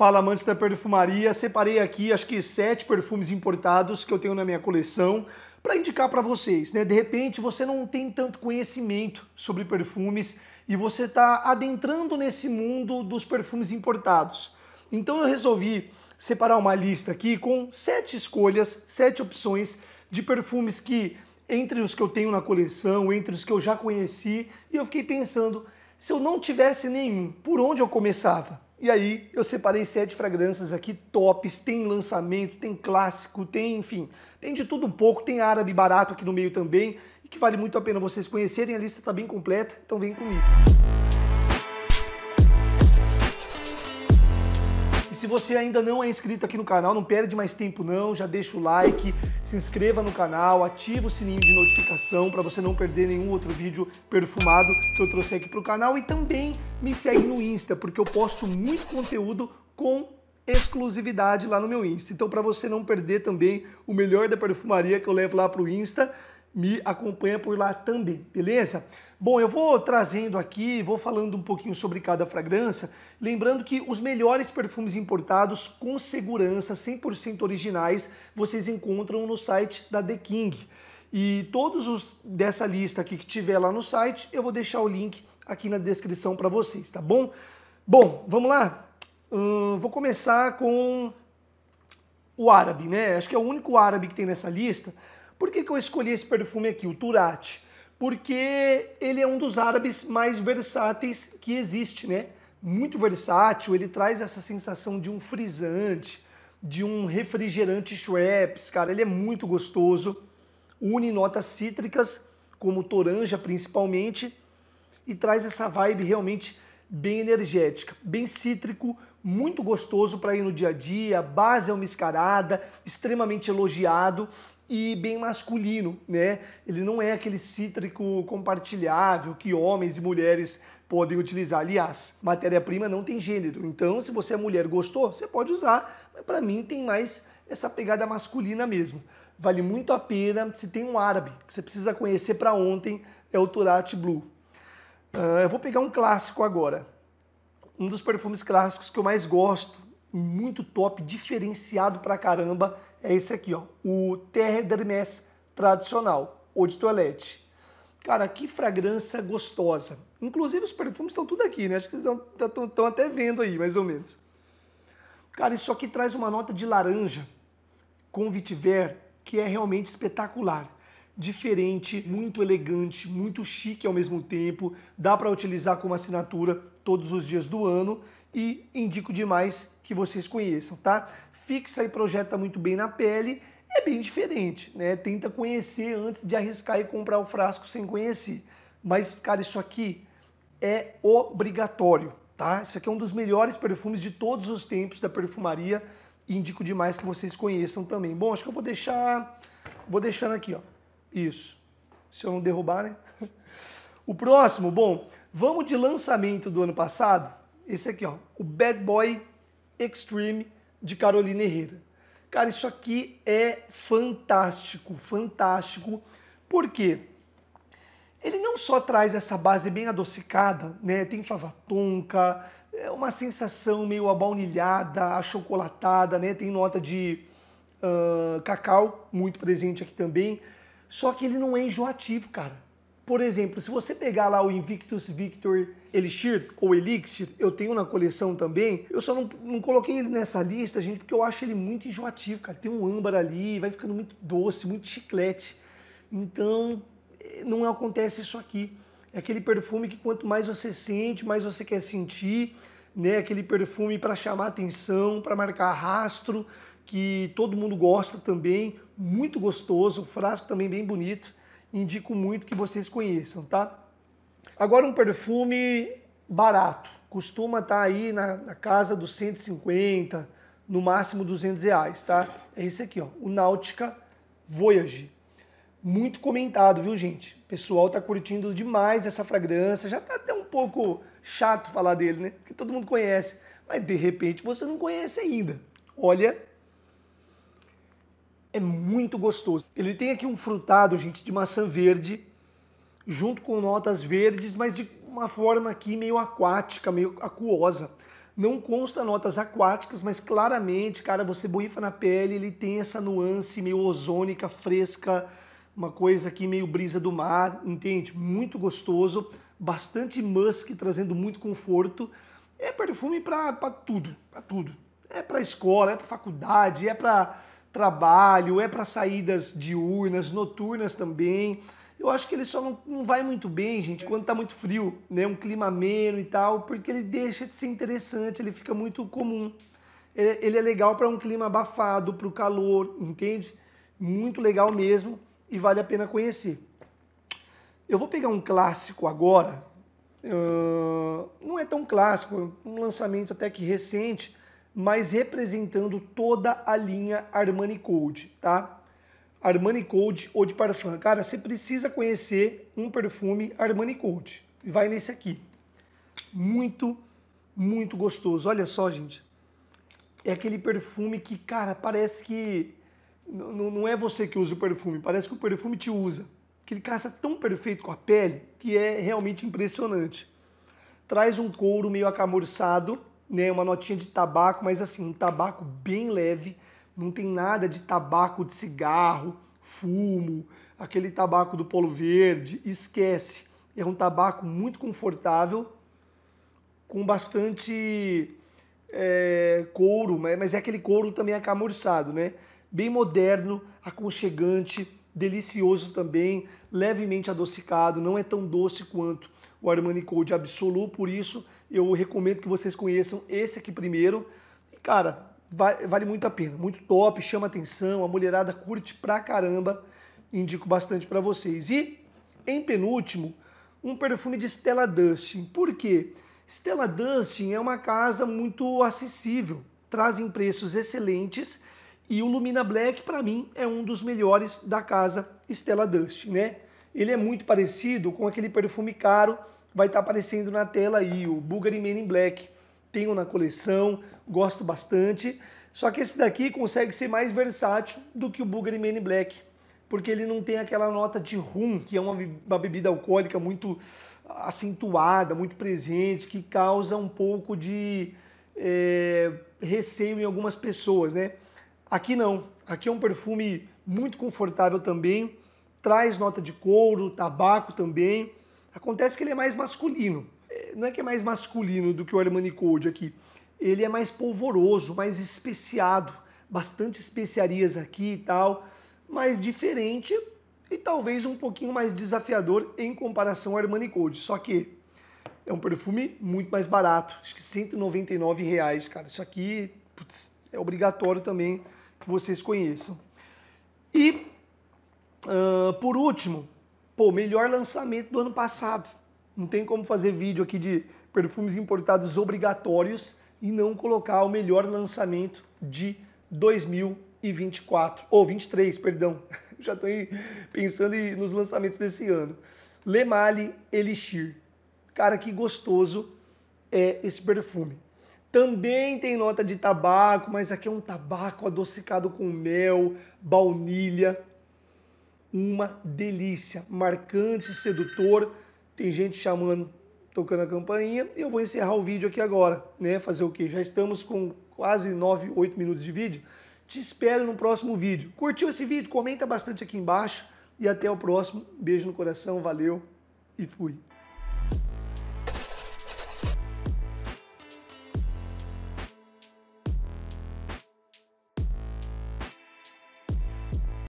Fala amantes da perfumaria, separei aqui acho que sete perfumes importados que eu tenho na minha coleção para indicar para vocês, né? De repente você não tem tanto conhecimento sobre perfumes e você está adentrando nesse mundo dos perfumes importados. Então eu resolvi separar uma lista aqui com sete escolhas, sete opções de perfumes que entre os que eu tenho na coleção, entre os que eu já conheci, e eu fiquei pensando, se eu não tivesse nenhum, por onde eu começava? E aí eu separei sete fragrâncias aqui tops, tem lançamento, tem clássico, tem enfim, tem de tudo um pouco, tem árabe barato aqui no meio também, e que vale muito a pena vocês conhecerem, a lista está bem completa, então vem comigo. se você ainda não é inscrito aqui no canal, não perde mais tempo não, já deixa o like, se inscreva no canal, ativa o sininho de notificação para você não perder nenhum outro vídeo perfumado que eu trouxe aqui para o canal e também me segue no Insta, porque eu posto muito conteúdo com exclusividade lá no meu Insta. Então para você não perder também o melhor da perfumaria que eu levo lá para o Insta, me acompanha por lá também, beleza? Bom, eu vou trazendo aqui, vou falando um pouquinho sobre cada fragrância, lembrando que os melhores perfumes importados com segurança, 100% originais, vocês encontram no site da The King. E todos os dessa lista aqui que tiver lá no site, eu vou deixar o link aqui na descrição para vocês, tá bom? Bom, vamos lá? Hum, vou começar com o árabe, né? Acho que é o único árabe que tem nessa lista, por que, que eu escolhi esse perfume aqui, o Turati? Porque ele é um dos árabes mais versáteis que existe, né? Muito versátil, ele traz essa sensação de um frisante, de um refrigerante Schweppes, cara, ele é muito gostoso. Une notas cítricas, como toranja principalmente, e traz essa vibe realmente bem energética, bem cítrico, muito gostoso para ir no dia a dia, base é almiscarada, extremamente elogiado e bem masculino, né? Ele não é aquele cítrico compartilhável que homens e mulheres podem utilizar. Aliás, matéria-prima não tem gênero, então se você é mulher gostou, você pode usar, mas para mim tem mais essa pegada masculina mesmo. Vale muito a pena se tem um árabe que você precisa conhecer para ontem, é o Turati Blue. Uh, eu vou pegar um clássico agora. Um dos perfumes clássicos que eu mais gosto, muito top, diferenciado pra caramba, é esse aqui, ó. O Terre d'Hermès tradicional, ou de toilette. Cara, que fragrância gostosa. Inclusive os perfumes estão tudo aqui, né? Acho que vocês estão até vendo aí, mais ou menos. Cara, isso aqui traz uma nota de laranja com vitiver que é realmente espetacular diferente, muito elegante, muito chique ao mesmo tempo. Dá para utilizar como assinatura todos os dias do ano e indico demais que vocês conheçam, tá? Fixa e projeta muito bem na pele, é bem diferente, né? Tenta conhecer antes de arriscar e comprar o frasco sem conhecer. Mas, cara, isso aqui é obrigatório, tá? Isso aqui é um dos melhores perfumes de todos os tempos da perfumaria. E indico demais que vocês conheçam também. Bom, acho que eu vou deixar, vou deixando aqui, ó. Isso. Se eu não derrubar, né? O próximo, bom, vamos de lançamento do ano passado. Esse aqui, ó, o Bad Boy Extreme de Carolina Herrera. Cara, isso aqui é fantástico, fantástico. Por quê? Ele não só traz essa base bem adocicada, né? Tem fava tonka, é uma sensação meio abaunilhada, achocolatada, né? Tem nota de uh, cacau muito presente aqui também só que ele não é enjoativo, cara. Por exemplo, se você pegar lá o Invictus Victor Elixir ou Elixir, eu tenho na coleção também. Eu só não, não coloquei ele nessa lista, gente, porque eu acho ele muito enjoativo, cara. Tem um âmbar ali, vai ficando muito doce, muito chiclete. Então, eh, não acontece isso aqui. É aquele perfume que quanto mais você sente, mais você quer sentir, né? Aquele perfume para chamar atenção, para marcar rastro que todo mundo gosta também, muito gostoso, frasco também bem bonito. Indico muito que vocês conheçam, tá? Agora um perfume barato, costuma estar tá aí na, na, casa dos 150, no máximo 200 reais, tá? É esse aqui, ó, o Náutica Voyage. Muito comentado, viu, gente? O pessoal tá curtindo demais essa fragrância, já tá até um pouco chato falar dele, né? Porque todo mundo conhece, mas de repente você não conhece ainda. Olha é muito gostoso. Ele tem aqui um frutado, gente, de maçã verde, junto com notas verdes, mas de uma forma aqui meio aquática, meio aquosa. Não consta notas aquáticas, mas claramente, cara, você borrifa na pele, ele tem essa nuance meio ozônica, fresca, uma coisa aqui meio brisa do mar, entende? Muito gostoso, bastante musk, trazendo muito conforto. É perfume para tudo, para tudo. É para escola, é para faculdade, é para trabalho, é para saídas diurnas, noturnas também. Eu acho que ele só não, não vai muito bem, gente, quando tá muito frio, né? Um clima ameno e tal, porque ele deixa de ser interessante, ele fica muito comum. Ele, ele é legal para um clima abafado, para o calor, entende? Muito legal mesmo e vale a pena conhecer. Eu vou pegar um clássico agora, uh, não é tão clássico, um lançamento até que recente, mas representando toda a linha Armani Code, tá? Armani Code ou de Parfum. Cara, você precisa conhecer um perfume Armani Code. Vai nesse aqui. Muito, muito gostoso. Olha só, gente. É aquele perfume que, cara, parece que não é você que usa o perfume, parece que o perfume te usa. Que ele caça tão perfeito com a pele que é realmente impressionante. Traz um couro meio acamurçado, né, uma notinha de tabaco, mas assim, um tabaco bem leve, não tem nada de tabaco de cigarro, fumo, aquele tabaco do polo verde, esquece. É um tabaco muito confortável, com bastante é, couro, mas é aquele couro também acamurçado, né? Bem moderno, aconchegante, delicioso também, levemente adocicado, não é tão doce quanto o Armani Code Absolu, por isso eu recomendo que vocês conheçam esse aqui primeiro. E, cara, vai, vale muito a pena. Muito top, chama atenção, a mulherada curte pra caramba. Indico bastante para vocês. E, em penúltimo, um perfume de Stella Dustin. Por quê? Stella Dustin é uma casa muito acessível, trazem preços excelentes e o Lumina Black, para mim, é um dos melhores da casa Stella Dustin, né? Ele é muito parecido com aquele perfume caro vai estar tá aparecendo na tela aí, o Bulgari Men in Black. Tenho na coleção, gosto bastante. Só que esse daqui consegue ser mais versátil do que o Bulgari Men in Black, porque ele não tem aquela nota de rum, que é uma, uma bebida alcoólica muito acentuada, muito presente, que causa um pouco de é, receio em algumas pessoas, né? Aqui não. Aqui é um perfume muito confortável também, traz nota de couro, tabaco também Acontece que ele é mais masculino. É, não é que é mais masculino do que o Hermann Code aqui. Ele é mais polvoroso, mais especiado. Bastante especiarias aqui e tal. Mais diferente e talvez um pouquinho mais desafiador em comparação ao Hermann Code. Só que é um perfume muito mais barato. Acho que 199 reais, cara. Isso aqui putz, é obrigatório também que vocês conheçam. E, uh, por último, Pô, melhor lançamento do ano passado. Não tem como fazer vídeo aqui de perfumes importados obrigatórios e não colocar o melhor lançamento de 2024 ou 23, perdão. Já estou pensando nos lançamentos desse ano. Lemale Elixir. Cara, que gostoso é esse perfume. Também tem nota de tabaco, mas aqui é um tabaco adocicado com mel, baunilha uma delícia, marcante, sedutor. Tem gente chamando, tocando a campainha. eu vou encerrar o vídeo aqui agora, né? Fazer o quê? Já estamos com quase 9, 8 minutos de vídeo. Te espero no próximo vídeo. Curtiu esse vídeo? Comenta bastante aqui embaixo e até o próximo. Beijo no coração, valeu e fui.